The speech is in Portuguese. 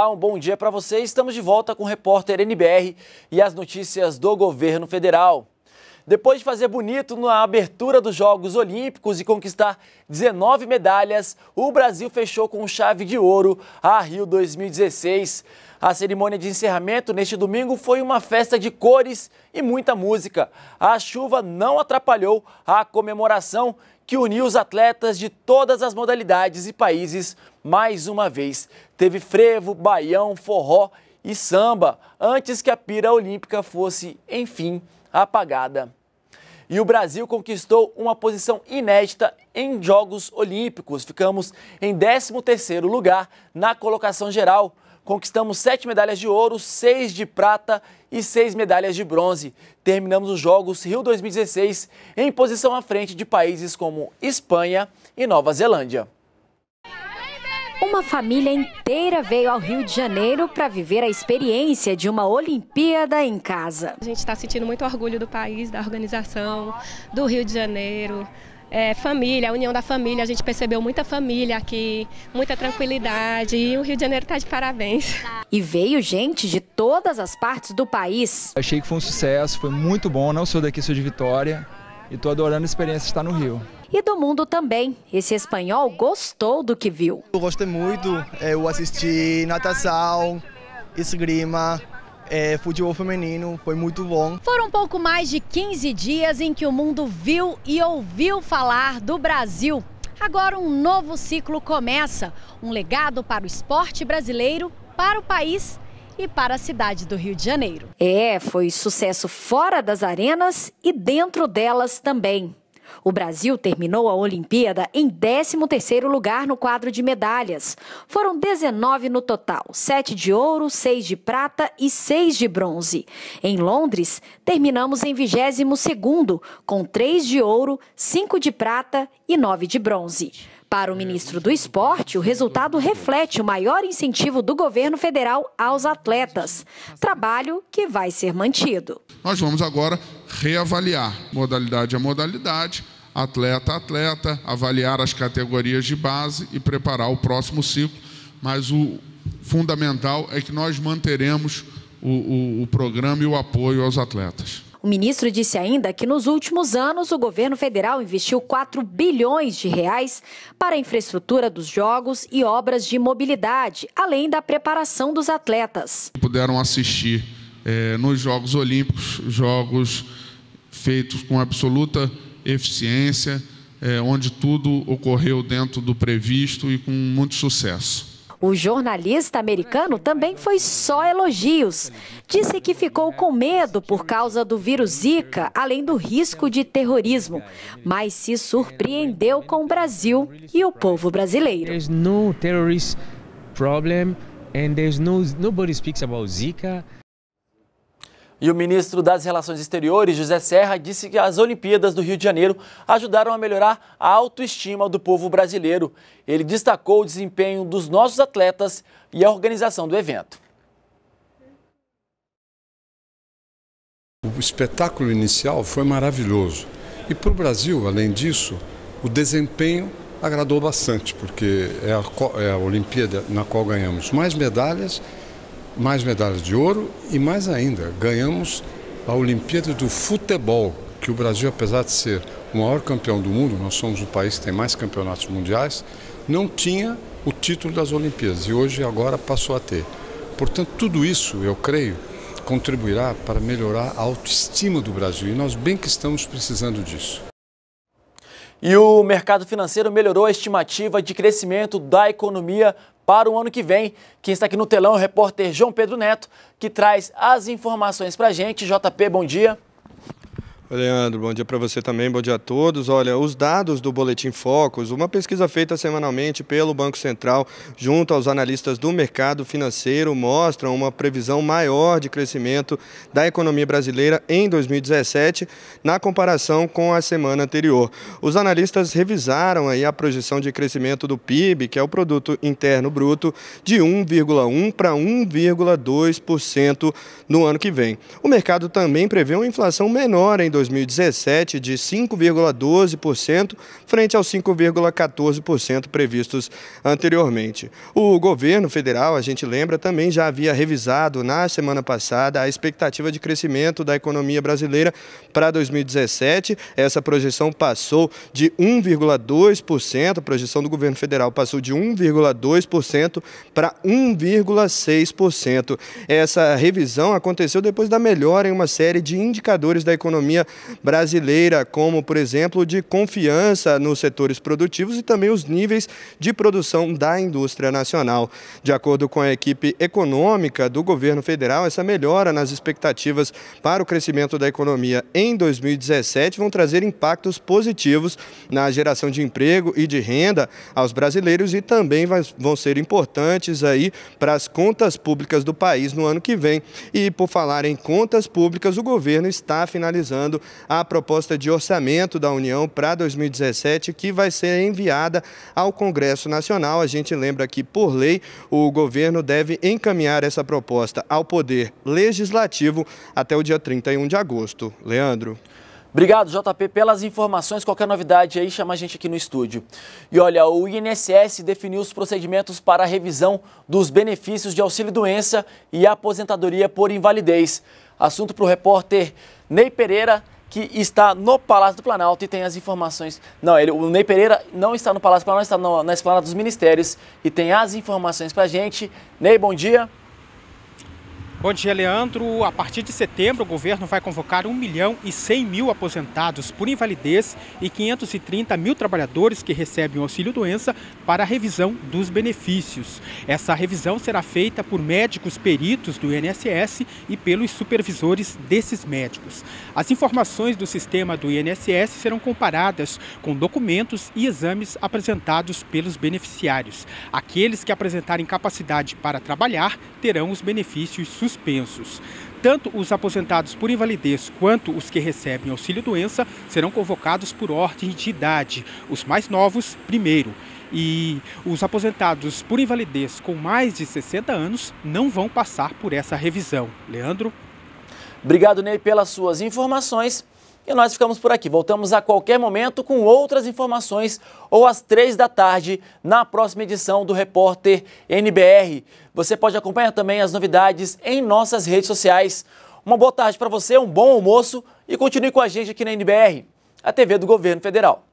Olá, um bom dia para você. Estamos de volta com o repórter NBR e as notícias do governo federal. Depois de fazer bonito na abertura dos Jogos Olímpicos e conquistar 19 medalhas, o Brasil fechou com chave de ouro a Rio 2016. A cerimônia de encerramento neste domingo foi uma festa de cores e muita música. A chuva não atrapalhou a comemoração que uniu os atletas de todas as modalidades e países mais uma vez. Teve frevo, baião, forró e samba antes que a pira olímpica fosse, enfim, apagada. E o Brasil conquistou uma posição inédita em Jogos Olímpicos. Ficamos em 13º lugar na colocação geral. Conquistamos sete medalhas de ouro, seis de prata e seis medalhas de bronze. Terminamos os Jogos Rio 2016 em posição à frente de países como Espanha e Nova Zelândia uma família inteira veio ao Rio de Janeiro para viver a experiência de uma Olimpíada em casa. A gente está sentindo muito orgulho do país, da organização, do Rio de Janeiro. É, família, a união da família, a gente percebeu muita família aqui, muita tranquilidade e o Rio de Janeiro está de parabéns. E veio gente de todas as partes do país. Achei que foi um sucesso, foi muito bom, não sou daqui, sou de Vitória, e estou adorando a experiência de estar no Rio. E do mundo também. Esse espanhol gostou do que viu. Eu gostei muito. Eu assisti natação, esgrima, é, futebol feminino, foi muito bom. Foram um pouco mais de 15 dias em que o mundo viu e ouviu falar do Brasil. Agora um novo ciclo começa, um legado para o esporte brasileiro, para o país e para a cidade do Rio de Janeiro. É, foi sucesso fora das arenas e dentro delas também. O Brasil terminou a Olimpíada em 13º lugar no quadro de medalhas. Foram 19 no total, 7 de ouro, 6 de prata e 6 de bronze. Em Londres, terminamos em 22º, com 3 de ouro, 5 de prata e 9 de bronze. Para o ministro do Esporte, o resultado reflete o maior incentivo do governo federal aos atletas, trabalho que vai ser mantido. Nós vamos agora reavaliar modalidade a modalidade, atleta a atleta, avaliar as categorias de base e preparar o próximo ciclo, mas o fundamental é que nós manteremos o, o, o programa e o apoio aos atletas. O ministro disse ainda que nos últimos anos o governo federal investiu 4 bilhões de reais para a infraestrutura dos jogos e obras de mobilidade, além da preparação dos atletas. Puderam assistir é, nos Jogos Olímpicos, jogos feitos com absoluta eficiência, é, onde tudo ocorreu dentro do previsto e com muito sucesso. O jornalista americano também foi só elogios. Disse que ficou com medo por causa do vírus Zika, além do risco de terrorismo, mas se surpreendeu com o Brasil e o povo brasileiro. Não há problema problem and there's no nobody Zika. E o ministro das Relações Exteriores, José Serra, disse que as Olimpíadas do Rio de Janeiro ajudaram a melhorar a autoestima do povo brasileiro. Ele destacou o desempenho dos nossos atletas e a organização do evento. O espetáculo inicial foi maravilhoso. E para o Brasil, além disso, o desempenho agradou bastante, porque é a, é a Olimpíada na qual ganhamos mais medalhas mais medalhas de ouro e mais ainda, ganhamos a Olimpíada do Futebol, que o Brasil, apesar de ser o maior campeão do mundo, nós somos o país que tem mais campeonatos mundiais, não tinha o título das Olimpíadas e hoje agora passou a ter. Portanto, tudo isso, eu creio, contribuirá para melhorar a autoestima do Brasil e nós bem que estamos precisando disso. E o mercado financeiro melhorou a estimativa de crescimento da economia para o ano que vem. Quem está aqui no telão é o repórter João Pedro Neto, que traz as informações para a gente. JP, bom dia. Leandro, bom dia para você também, bom dia a todos. Olha, os dados do Boletim Focus, uma pesquisa feita semanalmente pelo Banco Central junto aos analistas do mercado financeiro, mostram uma previsão maior de crescimento da economia brasileira em 2017 na comparação com a semana anterior. Os analistas revisaram aí a projeção de crescimento do PIB, que é o Produto Interno Bruto, de 1,1 para 1,2% no ano que vem. O mercado também prevê uma inflação menor em 2017, 2017 de 5,12% frente aos 5,14% previstos anteriormente. O governo federal, a gente lembra, também já havia revisado na semana passada a expectativa de crescimento da economia brasileira para 2017. Essa projeção passou de 1,2%, a projeção do governo federal passou de 1,2% para 1,6%. Essa revisão aconteceu depois da melhora em uma série de indicadores da economia brasileira, como, por exemplo, de confiança nos setores produtivos e também os níveis de produção da indústria nacional. De acordo com a equipe econômica do governo federal, essa melhora nas expectativas para o crescimento da economia em 2017 vão trazer impactos positivos na geração de emprego e de renda aos brasileiros e também vão ser importantes aí para as contas públicas do país no ano que vem. E por falar em contas públicas, o governo está finalizando à proposta de orçamento da União para 2017, que vai ser enviada ao Congresso Nacional. A gente lembra que, por lei, o governo deve encaminhar essa proposta ao Poder Legislativo até o dia 31 de agosto. Leandro. Obrigado, JP, pelas informações. Qualquer novidade aí, chama a gente aqui no estúdio. E olha, o INSS definiu os procedimentos para a revisão dos benefícios de auxílio-doença e aposentadoria por invalidez. Assunto para o repórter Ney Pereira, que está no Palácio do Planalto e tem as informações. Não, ele, o Ney Pereira não está no Palácio do Planalto, está no, na Esplanada dos Ministérios e tem as informações para a gente. Ney, bom dia. Bom dia, Leandro. A partir de setembro, o governo vai convocar 1 milhão e 100 mil aposentados por invalidez e 530 mil trabalhadores que recebem o auxílio-doença para a revisão dos benefícios. Essa revisão será feita por médicos peritos do INSS e pelos supervisores desses médicos. As informações do sistema do INSS serão comparadas com documentos e exames apresentados pelos beneficiários. Aqueles que apresentarem capacidade para trabalhar terão os benefícios suspeitos suspensos. Tanto os aposentados por invalidez quanto os que recebem auxílio-doença serão convocados por ordem de idade, os mais novos primeiro. E os aposentados por invalidez com mais de 60 anos não vão passar por essa revisão. Leandro? Obrigado, Ney, pelas suas informações. E nós ficamos por aqui. Voltamos a qualquer momento com outras informações ou às três da tarde na próxima edição do Repórter NBR. Você pode acompanhar também as novidades em nossas redes sociais. Uma boa tarde para você, um bom almoço e continue com a gente aqui na NBR, a TV do Governo Federal.